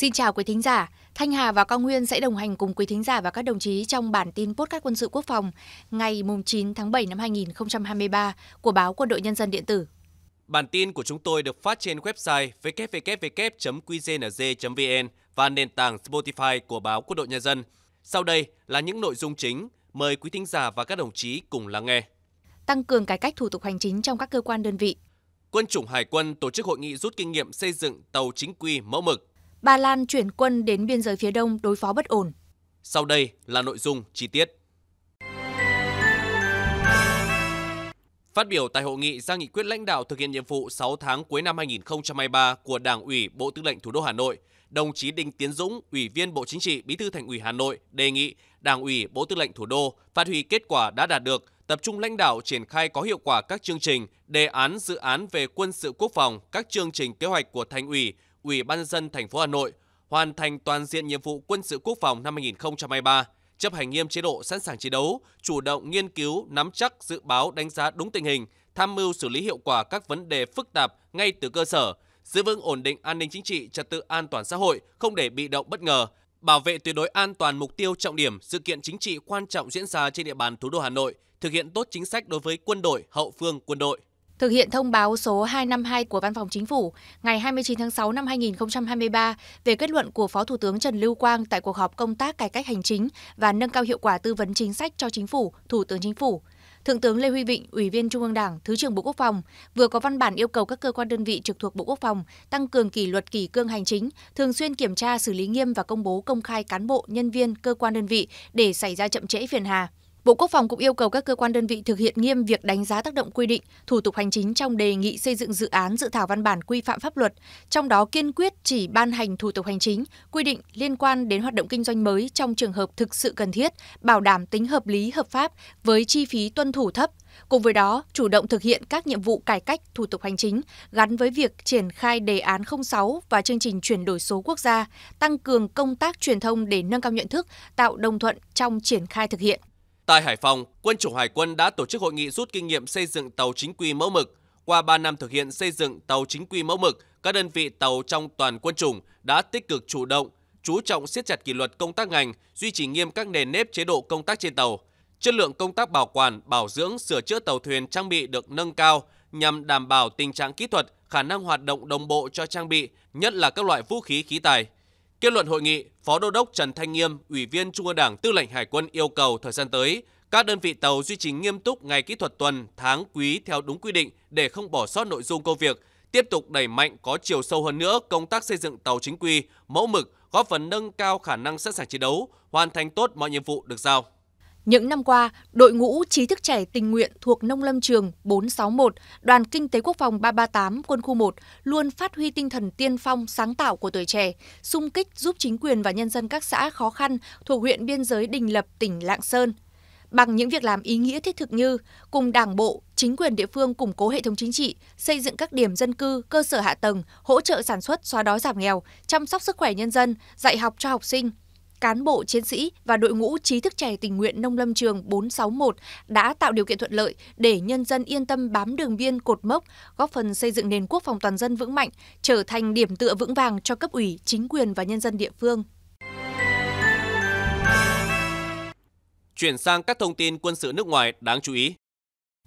Xin chào quý thính giả, Thanh Hà và Cao Nguyên sẽ đồng hành cùng quý thính giả và các đồng chí trong bản tin podcast quân sự quốc phòng ngày 9 tháng 7 năm 2023 của báo Quân đội Nhân dân điện tử. Bản tin của chúng tôi được phát trên website www.qgnz.vn và nền tảng Spotify của báo Quân đội Nhân dân. Sau đây là những nội dung chính, mời quý thính giả và các đồng chí cùng lắng nghe. Tăng cường cải cách thủ tục hành chính trong các cơ quan đơn vị. Quân chủng Hải quân tổ chức hội nghị rút kinh nghiệm xây dựng tàu chính quy mẫu mực Ba Lan chuyển quân đến biên giới phía đông đối phó bất ổn. Sau đây là nội dung chi tiết. Phát biểu tại hội nghị ra nghị quyết lãnh đạo thực hiện nhiệm vụ 6 tháng cuối năm 2023 của Đảng ủy Bộ Tư lệnh Thủ đô Hà Nội, đồng chí Đinh Tiến Dũng, Ủy viên Bộ Chính trị, Bí thư Thành ủy Hà Nội đề nghị Đảng ủy Bộ Tư lệnh Thủ đô phát huy kết quả đã đạt được, tập trung lãnh đạo triển khai có hiệu quả các chương trình, đề án dự án về quân sự quốc phòng, các chương trình kế hoạch của Thành ủy, Ủy ban dân thành phố Hà Nội hoàn thành toàn diện nhiệm vụ quân sự quốc phòng năm 2023, chấp hành nghiêm chế độ sẵn sàng chiến đấu, chủ động nghiên cứu, nắm chắc, dự báo, đánh giá đúng tình hình, tham mưu xử lý hiệu quả các vấn đề phức tạp ngay từ cơ sở, giữ vững ổn định an ninh chính trị, trật tự an toàn xã hội, không để bị động bất ngờ, bảo vệ tuyệt đối an toàn mục tiêu trọng điểm, sự kiện chính trị quan trọng diễn ra trên địa bàn thủ đô Hà Nội, thực hiện tốt chính sách đối với quân đội, hậu phương quân đội thực hiện thông báo số 252 của Văn phòng Chính phủ ngày 29 tháng 6 năm 2023 về kết luận của Phó Thủ tướng Trần Lưu Quang tại cuộc họp công tác cải cách hành chính và nâng cao hiệu quả tư vấn chính sách cho Chính phủ, Thủ tướng Chính phủ. Thượng tướng Lê Huy Vịnh, Ủy viên Trung ương Đảng, Thứ trưởng Bộ Quốc phòng vừa có văn bản yêu cầu các cơ quan đơn vị trực thuộc Bộ Quốc phòng tăng cường kỷ luật kỷ cương hành chính, thường xuyên kiểm tra xử lý nghiêm và công bố công khai cán bộ, nhân viên cơ quan đơn vị để xảy ra chậm trễ phiền hà. Bộ Quốc phòng cũng yêu cầu các cơ quan đơn vị thực hiện nghiêm việc đánh giá tác động quy định, thủ tục hành chính trong đề nghị xây dựng dự án dự thảo văn bản quy phạm pháp luật, trong đó kiên quyết chỉ ban hành thủ tục hành chính, quy định liên quan đến hoạt động kinh doanh mới trong trường hợp thực sự cần thiết, bảo đảm tính hợp lý hợp pháp với chi phí tuân thủ thấp. Cùng với đó, chủ động thực hiện các nhiệm vụ cải cách thủ tục hành chính gắn với việc triển khai đề án 06 và chương trình chuyển đổi số quốc gia, tăng cường công tác truyền thông để nâng cao nhận thức, tạo đồng thuận trong triển khai thực hiện. Tại Hải Phòng, Quân chủng Hải quân đã tổ chức hội nghị rút kinh nghiệm xây dựng tàu chính quy mẫu mực. Qua 3 năm thực hiện xây dựng tàu chính quy mẫu mực, các đơn vị tàu trong toàn quân chủng đã tích cực chủ động, chú trọng siết chặt kỷ luật công tác ngành, duy trì nghiêm các nền nếp chế độ công tác trên tàu. Chất lượng công tác bảo quản, bảo dưỡng, sửa chữa tàu thuyền trang bị được nâng cao nhằm đảm bảo tình trạng kỹ thuật, khả năng hoạt động đồng bộ cho trang bị, nhất là các loại vũ khí khí tài. Kết luận hội nghị, Phó Đô đốc Trần Thanh Nghiêm, Ủy viên Trung ương Đảng, Tư lệnh Hải quân yêu cầu thời gian tới, các đơn vị tàu duy trì nghiêm túc ngày kỹ thuật tuần, tháng, quý theo đúng quy định để không bỏ sót nội dung công việc, tiếp tục đẩy mạnh có chiều sâu hơn nữa công tác xây dựng tàu chính quy, mẫu mực, góp phần nâng cao khả năng sẵn sàng chiến đấu, hoàn thành tốt mọi nhiệm vụ được giao. Những năm qua, đội ngũ trí thức trẻ tình nguyện thuộc Nông Lâm Trường 461, Đoàn Kinh tế Quốc phòng 338, Quân khu 1 luôn phát huy tinh thần tiên phong sáng tạo của tuổi trẻ, sung kích giúp chính quyền và nhân dân các xã khó khăn thuộc huyện biên giới Đình Lập, tỉnh Lạng Sơn. Bằng những việc làm ý nghĩa thiết thực như cùng đảng bộ, chính quyền địa phương củng cố hệ thống chính trị, xây dựng các điểm dân cư, cơ sở hạ tầng, hỗ trợ sản xuất, xóa đói giảm nghèo, chăm sóc sức khỏe nhân dân, dạy học cho học sinh, cán bộ chiến sĩ và đội ngũ trí thức trẻ tình nguyện nông lâm trường 461 đã tạo điều kiện thuận lợi để nhân dân yên tâm bám đường biên cột mốc, góp phần xây dựng nền quốc phòng toàn dân vững mạnh, trở thành điểm tựa vững vàng cho cấp ủy, chính quyền và nhân dân địa phương. Chuyển sang các thông tin quân sự nước ngoài đáng chú ý.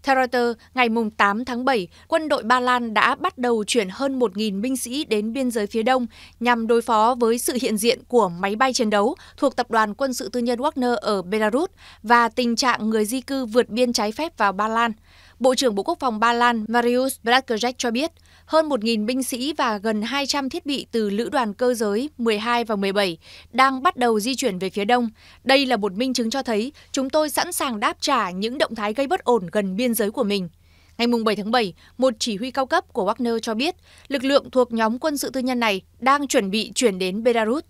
Theo Reuters, ngày 8 tháng 7, quân đội Ba Lan đã bắt đầu chuyển hơn 1.000 binh sĩ đến biên giới phía đông nhằm đối phó với sự hiện diện của máy bay chiến đấu thuộc tập đoàn quân sự tư nhân Wagner ở Belarus và tình trạng người di cư vượt biên trái phép vào Ba Lan. Bộ trưởng Bộ Quốc phòng Ba Lan Mariusz Blaszczak cho biết, hơn 1.000 binh sĩ và gần 200 thiết bị từ lữ đoàn cơ giới 12 và 17 đang bắt đầu di chuyển về phía đông. Đây là một minh chứng cho thấy chúng tôi sẵn sàng đáp trả những động thái gây bất ổn gần biên giới của mình. Ngày 7 tháng 7, một chỉ huy cao cấp của Wagner cho biết lực lượng thuộc nhóm quân sự tư nhân này đang chuẩn bị chuyển đến Belarus.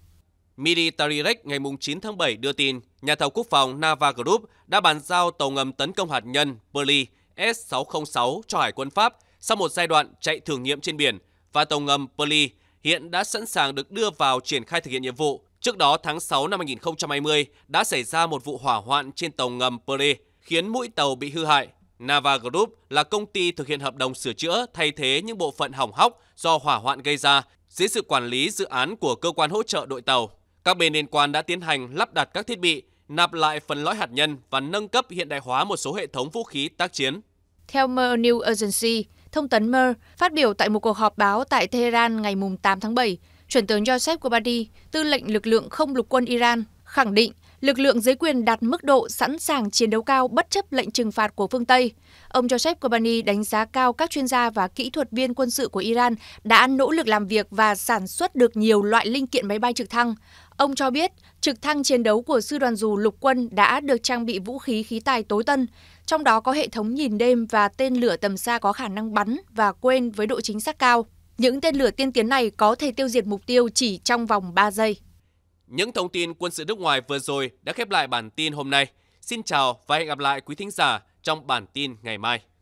Militarirec ngày 9 tháng 7 đưa tin, nhà thầu quốc phòng Nava Group đã bàn giao tàu ngầm tấn công hạt nhân Berli S-606 cho Hải quân Pháp sau một giai đoạn chạy thử nghiệm trên biển và tàu ngầm Perli hiện đã sẵn sàng được đưa vào triển khai thực hiện nhiệm vụ. Trước đó, tháng 6 năm 2020 đã xảy ra một vụ hỏa hoạn trên tàu ngầm Perli khiến mũi tàu bị hư hại. Nava Group là công ty thực hiện hợp đồng sửa chữa thay thế những bộ phận hỏng hóc do hỏa hoạn gây ra dưới sự quản lý dự án của cơ quan hỗ trợ đội tàu. Các bên liên quan đã tiến hành lắp đặt các thiết bị nạp lại phần lõi hạt nhân và nâng cấp hiện đại hóa một số hệ thống vũ khí tác chiến. Theo Mer News Agency, thông tấn Mer phát biểu tại một cuộc họp báo tại Tehran ngày 8 tháng 7, Chuẩn tướng Joseph Gobadi, tư lệnh lực lượng không lục quân Iran, khẳng định lực lượng dưới quyền đạt mức độ sẵn sàng chiến đấu cao bất chấp lệnh trừng phạt của phương Tây. Ông Joseph Kobani đánh giá cao các chuyên gia và kỹ thuật viên quân sự của Iran đã nỗ lực làm việc và sản xuất được nhiều loại linh kiện máy bay trực thăng. Ông cho biết trực thăng chiến đấu của sư đoàn dù lục quân đã được trang bị vũ khí khí tài tối tân, trong đó có hệ thống nhìn đêm và tên lửa tầm xa có khả năng bắn và quên với độ chính xác cao. Những tên lửa tiên tiến này có thể tiêu diệt mục tiêu chỉ trong vòng 3 giây. Những thông tin quân sự nước ngoài vừa rồi đã khép lại bản tin hôm nay. Xin chào và hẹn gặp lại quý thính giả trong bản tin ngày mai.